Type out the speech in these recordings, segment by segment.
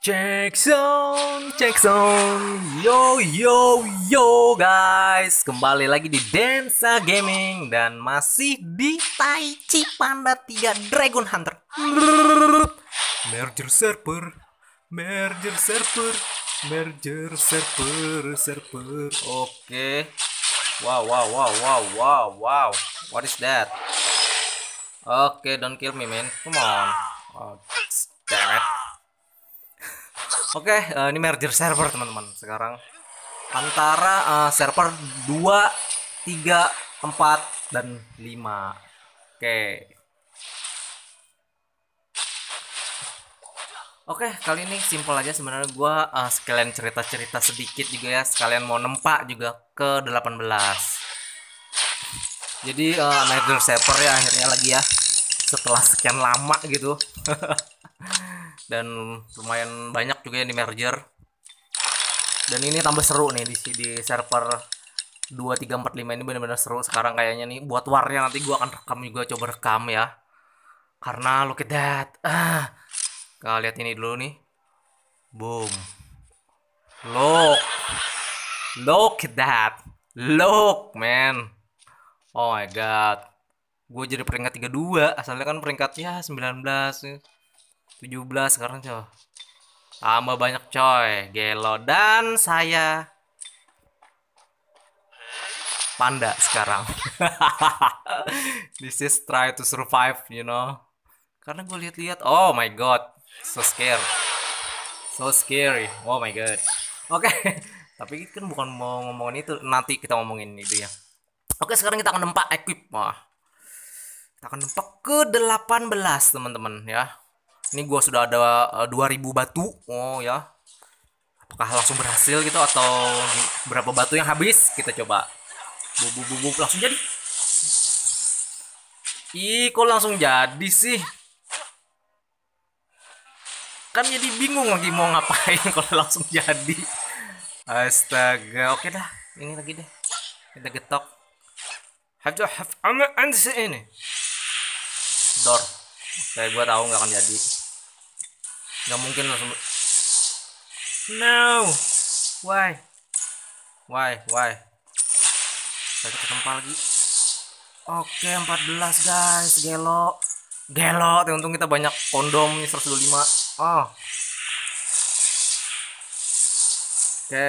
Check Jackson, check yo yo yo guys, kembali lagi di Densa Gaming dan masih di Tai Chi Panda 3 Dragon Hunter. Merger server, merger server, merger server, server. Oke. Okay. Wow wow wow wow wow wow. What is that? Oke, okay, don't kill me man. Come on. Oh, damn it. Oke, okay, uh, eh, ini merger server teman-teman sekarang antara uh, server 2, 3, 4 dan 5. Oke. Okay. Oke, okay, kali ini simpel aja sebenarnya gua uh, sekalian cerita-cerita sedikit juga ya, sekalian mau nempak juga ke 18. Jadi uh, merger server ya akhirnya lagi ya setelah sekian lama gitu dan lumayan banyak juga yang di merger dan ini tambah seru nih di, di server 2345 ini benar-benar seru sekarang kayaknya nih buat warnya nanti gua akan rekam juga coba rekam ya karena look at that ah kita lihat ini dulu nih boom look look at that look man oh my god gue jadi peringkat 32 asalnya kan peringkat peringkatnya 19 17 sekarang coy tambah banyak coy gelo dan saya panda sekarang this is try to survive you know karena gue lihat-lihat oh my god so scary so scary oh my god oke okay. tapi kan bukan mau ngomongin itu nanti kita ngomongin itu ya oke okay, sekarang kita akan nempak equip wah akan numpuk ke-18 teman-teman ya ini gua sudah ada uh, 2000 batu oh ya apakah langsung berhasil gitu atau berapa batu yang habis kita coba bubu bubu langsung jadi ih kok langsung jadi sih kan jadi bingung lagi mau ngapain kalau langsung jadi astaga oke dah ini lagi deh kita getok have to have ini door kayak gue tahu nggak akan jadi nggak mungkin sembuh. no why why why saya ketempa lagi oke 14 guys gelo gelo untung kita banyak kondom 125 oh oke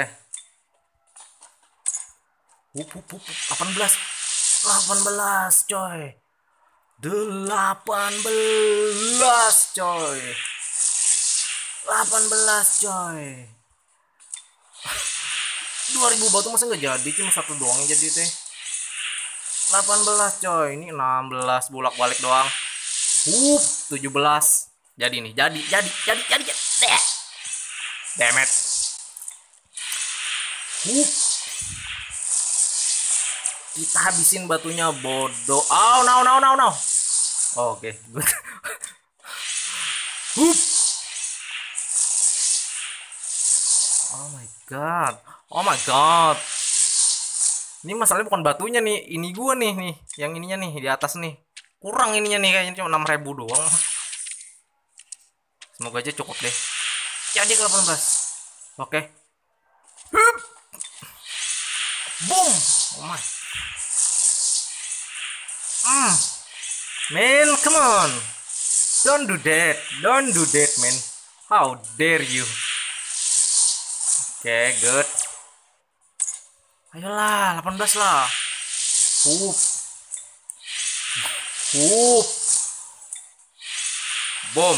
hup delapan belas, 18 18 coy 18 coy 18 coy 2000 batu masa nggak jadi cuma satu doang yang jadi teh 18 coy ini 16 bolak balik doang Hup, 17 jadi nih jadi jadi jadi jadi, jadi. Damn it. Hup, kita habisin batunya bodoh oh no no no no oh, oke okay. oh my god oh my god ini masalahnya bukan batunya nih ini gua nih nih yang ininya nih di atas nih kurang ininya nih kayaknya cuma 6000 doang semoga aja cukup deh jadi ke 18 oke okay. boom oh my Hmm. Man, come on. Don't do that. Don't do that, man. How dare you? Oke, okay, good. Ayolah, 18 lah. Hup. Hup. Boom.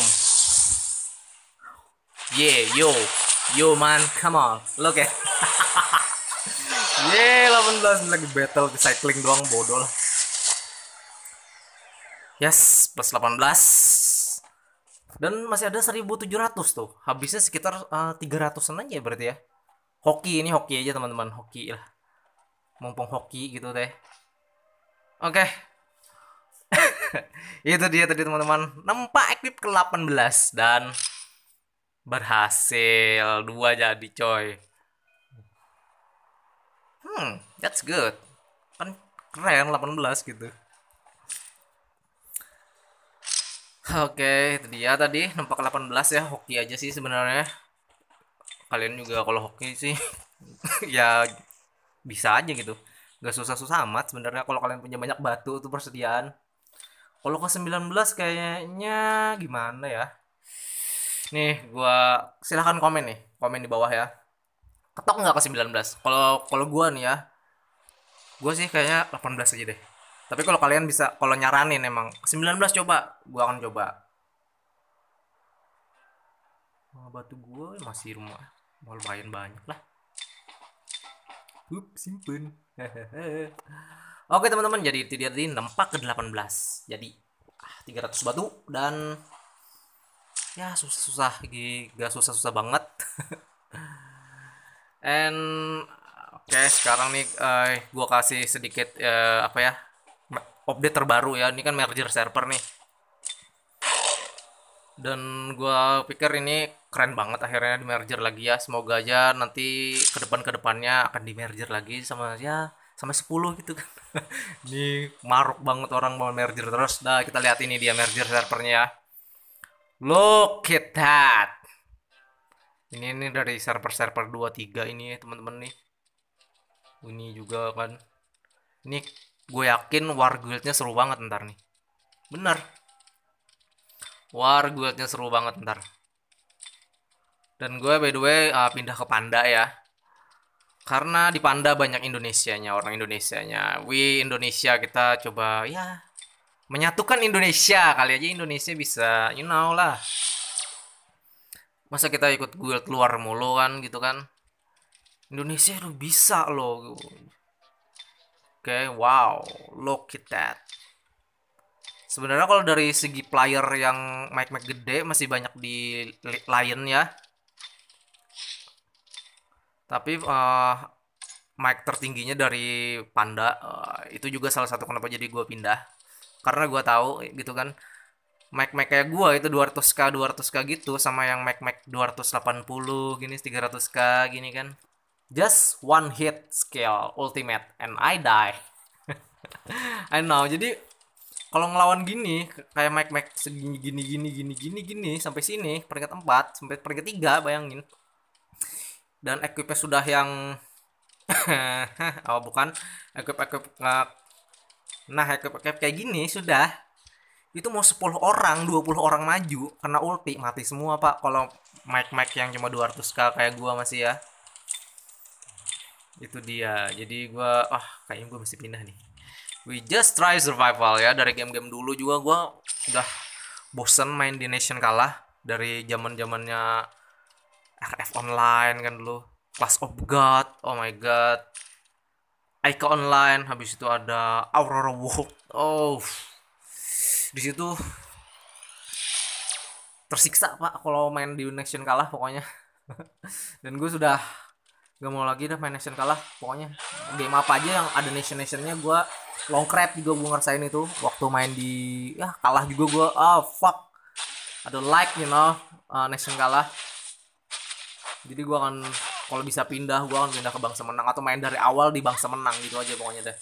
Yeah, yo. Yo man, come on. Look at. yeah, 18 lagi battle cycling doang bodoh lah. Yes, plus 18. Dan masih ada 1700 tuh. Habisnya sekitar uh, eh, 300-an aja berarti ya. Hoki ini hoki aja teman-teman, hoki lah. Mumpung hoki gitu deh. Oke. Okay. Itu dia tadi teman-teman. Nampak equip ke-18 dan berhasil dua jadi coy. Hmm, that's good. Kan keren 18 gitu. Oke, itu dia tadi numpak 18 ya, hoki aja sih sebenarnya. Kalian juga kalau hoki sih ya bisa aja gitu. Gak susah-susah amat sebenarnya kalau kalian punya banyak batu tuh persediaan. Kalau ke 19 kayaknya gimana ya? Nih, gua silahkan komen nih, komen di bawah ya. Ketok nggak ke 19? Kalau kalau gua nih ya, gua sih kayaknya 18 aja deh tapi kalau kalian bisa kalau nyaranin emang 19 coba gua akan coba Oh, batu gua masih rumah mau lumayan banyak lah Up, simpen Oke teman-teman, jadi itu dia tadi nempak ke 18. Jadi ah, 300 batu dan ya susah-susah gak susah-susah banget. And oke okay, sekarang nih uh, gua kasih sedikit uh, apa ya? update terbaru ya. Ini kan merger server nih. Dan gue pikir ini keren banget akhirnya di merger lagi ya. Semoga aja nanti ke depan ke depannya akan di merger lagi sama ya sama 10 gitu kan. ini maruk banget orang mau merger terus. dah kita lihat ini dia merger servernya ya. Look at that. Ini ini dari server-server 23 ini teman-teman nih. Ini juga kan. Ini gue yakin war guildnya seru banget ntar nih bener war guildnya seru banget ntar dan gue by the way uh, pindah ke panda ya karena di panda banyak Indonesianya orang Indonesianya we Indonesia kita coba ya menyatukan Indonesia kali aja Indonesia bisa you know lah masa kita ikut guild luar mulu kan gitu kan Indonesia tuh bisa loh okay, wow, look at that. Sebenarnya kalau dari segi player yang mic mic gede masih banyak di Lion ya. Tapi uh, mic tertingginya dari Panda uh, itu juga salah satu kenapa jadi gue pindah. Karena gue tahu gitu kan mic-mic kayak gue itu 200k 200k gitu sama yang mic-mic 280 gini 300k gini kan just one hit skill ultimate and I die I know jadi kalau ngelawan gini kayak Mike Mike segini gini gini gini gini gini sampai sini peringkat empat sampai peringkat tiga bayangin dan equipnya sudah yang oh bukan equip equip eh, nah equip equip kayak gini sudah itu mau 10 orang 20 orang maju kena ulti mati semua pak kalau mic mic yang cuma 200 k kayak gua masih ya itu dia jadi gue ah oh, kayaknya gue mesti pindah nih we just try survival ya dari game-game dulu juga gue udah bosen main di nation kalah dari zaman zamannya RF online kan dulu Class of God oh my god Aika online habis itu ada Aurora World oh di situ tersiksa pak kalau main di nation kalah pokoknya dan gue sudah gak mau lagi deh main nation kalah pokoknya game apa aja yang ada nation nationnya gue long crap juga gue ngerasain itu waktu main di ya kalah juga gue ah oh, fuck ada like you know uh, nation kalah jadi gue akan kalau bisa pindah gue akan pindah ke bangsa menang atau main dari awal di bangsa menang gitu aja pokoknya deh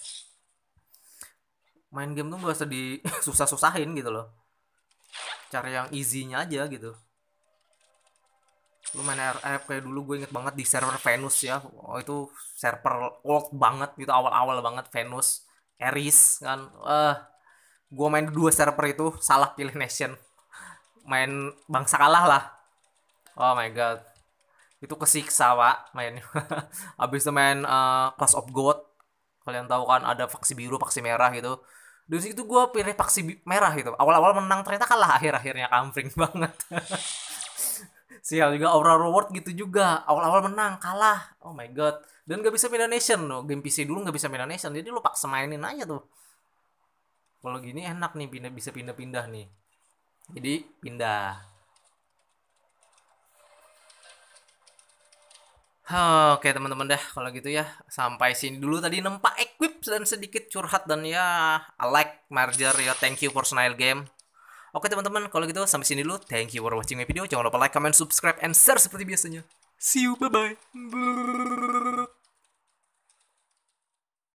main game tuh gak usah di susah-susahin gitu loh cari yang easy-nya aja gitu lu main RF kayak dulu gue inget banget di server Venus ya oh, itu server old banget gitu awal-awal banget Venus Eris kan eh uh, gue main dua server itu salah pilih nation main bangsa kalah lah oh my god itu kesiksa pak mainnya habis itu main uh, eh, Class of God kalian tahu kan ada faksi biru faksi merah gitu dari situ gue pilih faksi merah gitu awal-awal menang ternyata kalah akhir-akhirnya kampring banget sial juga aura reward gitu juga awal-awal menang kalah oh my god dan gak bisa pindah nation loh game PC dulu gak bisa pindah nation jadi lu paksa mainin aja tuh kalau gini enak nih pindah bisa pindah-pindah nih jadi pindah Oke teman-teman deh kalau gitu ya sampai sini dulu tadi nempak equip dan sedikit curhat dan ya I like merger ya thank you for Snail Game Oke teman-teman, kalau gitu sampai sini dulu. Thank you for watching my video. Jangan lupa like, comment, subscribe, and share seperti biasanya. See you, bye-bye.